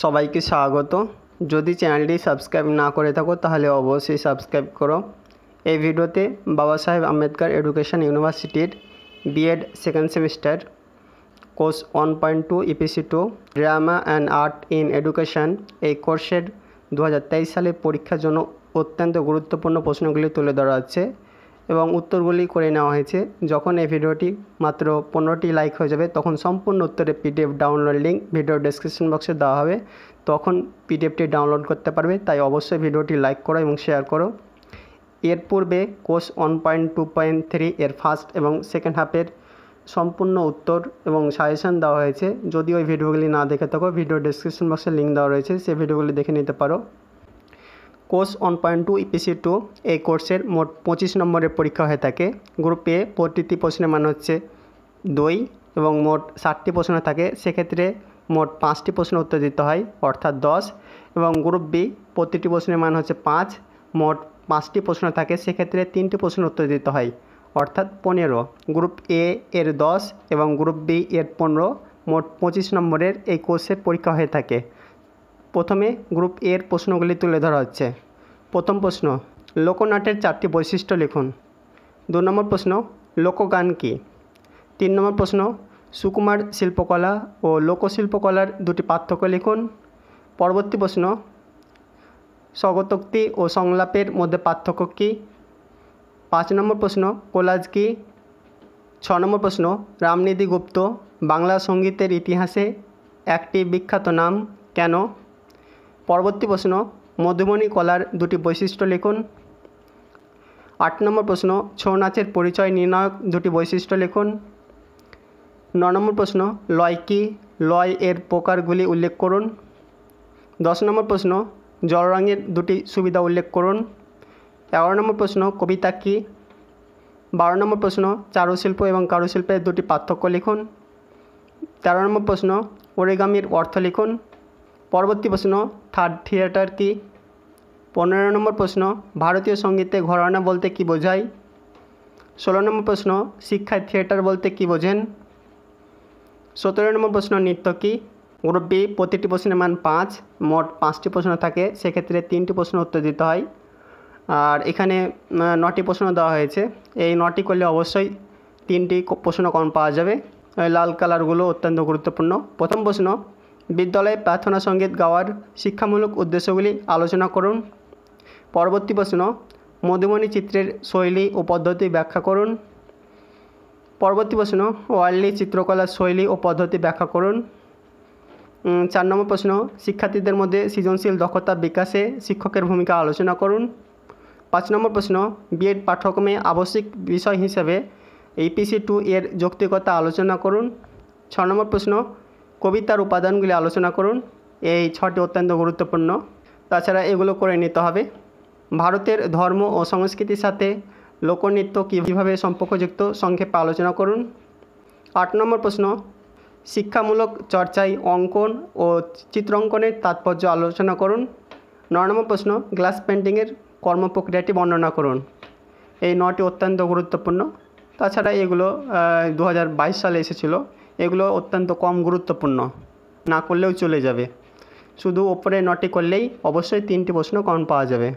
সবাইকে স্বাগত যদি চ্যানেলটি সাবস্ক্রাইব না করে থাকো তাহলে অবশ্যই সাবস্ক্রাইব করো এই ভিডিওতে বাবা সাহেব আম্বেদকর এডুকেশন ইউনিভার্সিটির BEd second semester course one point two EPC e two drama and art in education এই কোর্সের দু সালে পরীক্ষার জন্য অত্যন্ত গুরুত্বপূর্ণ প্রশ্নগুলি তুলে ধরা হচ্ছে এবং উত্তরগুলি করে নেওয়া হয়েছে যখন এই ভিডিওটি মাত্র পনেরোটি লাইক হয়ে যাবে তখন সম্পূর্ণ উত্তরে PDF download link video description বক্সে দেওয়া হবে তখন পিডিএফটি ডাউনলোড করতে পারবে তাই অবশ্যই ভিডিওটি লাইক করো এবং শেয়ার করো এর পূর্বে course one point two point three এর ফার্স্ট এবং সেকেন্ড হাফের সম্পূর্ণ উত্তর এবং সাজেশান দেওয়া হয়েছে যদি ওই ভিডিওগুলি না দেখে থাকো ভিডিও ডিসক্রিপশন বক্সে লিঙ্ক দেওয়া রয়েছে সেই ভিডিওগুলি দেখে নিতে পারো course one point two EPC e two এই কোর্সের মোট পঁচিশ নম্বরের পরীক্ষা হয়ে থাকে গ্রুপ এ প্রতিটি প্রশ্নের মান হচ্ছে দুই এবং মোট ষাটটি প্রশ্ন থাকে সেক্ষেত্রে মোট পাঁচটি প্রশ্ন উত্তর দিতে হয় অর্থাৎ দশ এবং গ্রুপ বি প্রতিটি প্রশ্নের মান হচ্ছে পাঁচ মোট পাঁচটি প্রশ্ন থাকে সেক্ষেত্রে তিনটি প্রশ্ন উত্তর দিতে হয় অর্থাৎ পনেরো গ্রুপ এ এর দশ এবং গ্রুপ বি এর পনেরো মোট পঁচিশ নম্বরের এই কোর্সের পরীক্ষা হয়ে থাকে প্রথমে গ্রুপ এর প্রশ্নগুলি তুলে ধরা হচ্ছে প্রথম প্রশ্ন লোকনাটের চারটি বৈশিষ্ট্য লিখুন দু নম্বর প্রশ্ন লোকগান কী তিন নম্বর প্রশ্ন সুকুমার শিল্পকলা ও লোকশিল্পকলার দুটি পার্থক্য লিখুন পরবর্তী প্রশ্ন স্বগতোক্তি ও সংলাপের মধ্যে পার্থক্য কী পাঁচ নম্বর প্রশ্ন কোলাজ কী ছ নম্বর প্রশ্ন রামনিধি গুপ্ত বাংলা সঙ্গীতের ইতিহাসে একটি বিখ্যাত নাম কেন পরবর্তী প্রশ্ন মধুবনী কলার দুটি বৈশিষ্ট্য লিখুন আট নম্বর প্রশ্ন ছৌ নাচের পরিচয় নির্ণায়ক দুটি বৈশিষ্ট্য লিখুন ন নম্বর প্রশ্ন লয় কি লয় এর প্রকারগুলি উল্লেখ করুন দশ নম্বর প্রশ্ন জলরঙের দুটি সুবিধা উল্লেখ করুন এগারো নম্বর প্রশ্ন কবিতা কী বারো নম্বর প্রশ্ন চারুশিল্প এবং কারুশিল্পের দুটি পার্থক্য লিখুন তেরো নম্বর প্রশ্ন ওরেগামির অর্থ লিখুন পরবর্তী প্রশ্ন থার্ড থিয়েটার কি পনেরো নম্বর প্রশ্ন ভারতীয় সঙ্গীতে ঘরানা বলতে কি বোঝায় ষোলো নম্বর প্রশ্ন শিক্ষায় থিয়েটার বলতে কি বোঝেন সতেরো নম্বর প্রশ্ন নৃত্য কি গ্রুপ বি প্রতিটি প্রশ্নের মান পাঁচ মোট পাঁচটি প্রশ্ন থাকে সেক্ষেত্রে তিনটি প্রশ্ন উত্তর দিতে হয় আর এখানে নটি প্রশ্ন দেওয়া হয়েছে এই নটি করলে অবশ্যই তিনটি প্রশ্ন কম পাওয়া যাবে লাল কালারগুলো অত্যন্ত গুরুত্বপূর্ণ প্রথম প্রশ্ন বিদ্যালয়ে প্রার্থনা সঙ্গীত গাওয়ার শিক্ষামূলক উদ্দেশ্যগুলি আলোচনা করুন পরবর্তী প্রশ্ন মধুমণি চিত্রের শৈলী ও পদ্ধতি ব্যাখ্যা করুন পরবর্তী প্রশ্ন ওয়ার্লি চিত্রকলার শৈলী ও পদ্ধতি ব্যাখ্যা করুন চার নম্বর প্রশ্ন শিক্ষার্থীদের মধ্যে সৃজনশীল দক্ষতা বিকাশে শিক্ষকের ভূমিকা আলোচনা করুন পাঁচ নম্বর প্রশ্ন বিএড পাঠ্যক্রমে আবশ্যিক বিষয় হিসেবে এইপিসি টু এর যৌক্তিকতা আলোচনা করুন ছ নম্বর প্রশ্ন কবিতার উপাদানগুলি আলোচনা করুন এই ছটি অত্যন্ত গুরুত্বপূর্ণ তাছাড়া এগুলো করে নিতে হবে ভারতের ধর্ম ও সংস্কৃতির সাথে লোকনৃত্য কীভাবে সম্পর্কযুক্ত সংক্ষেপে আলোচনা করুন আট নম্বর প্রশ্ন শিক্ষামূলক চর্চায় অঙ্কন ও চিত্রঙ্কনের তাৎপর্য আলোচনা করুন ন নম্বর প্রশ্ন গ্লাস পেন্টিংয়ের কর্মপ্রক্রিয়াটি বর্ণনা করুন এই নটি অত্যন্ত গুরুত্বপূর্ণ তাছাড়া এগুলো দু সালে এসেছিলো এগুলো অত্যন্ত কম গুরুত্বপূর্ণ না করলেও চলে যাবে শুধু ওপরে নটি করলেই অবশ্যই তিনটি প্রশ্ন কম পাওয়া যাবে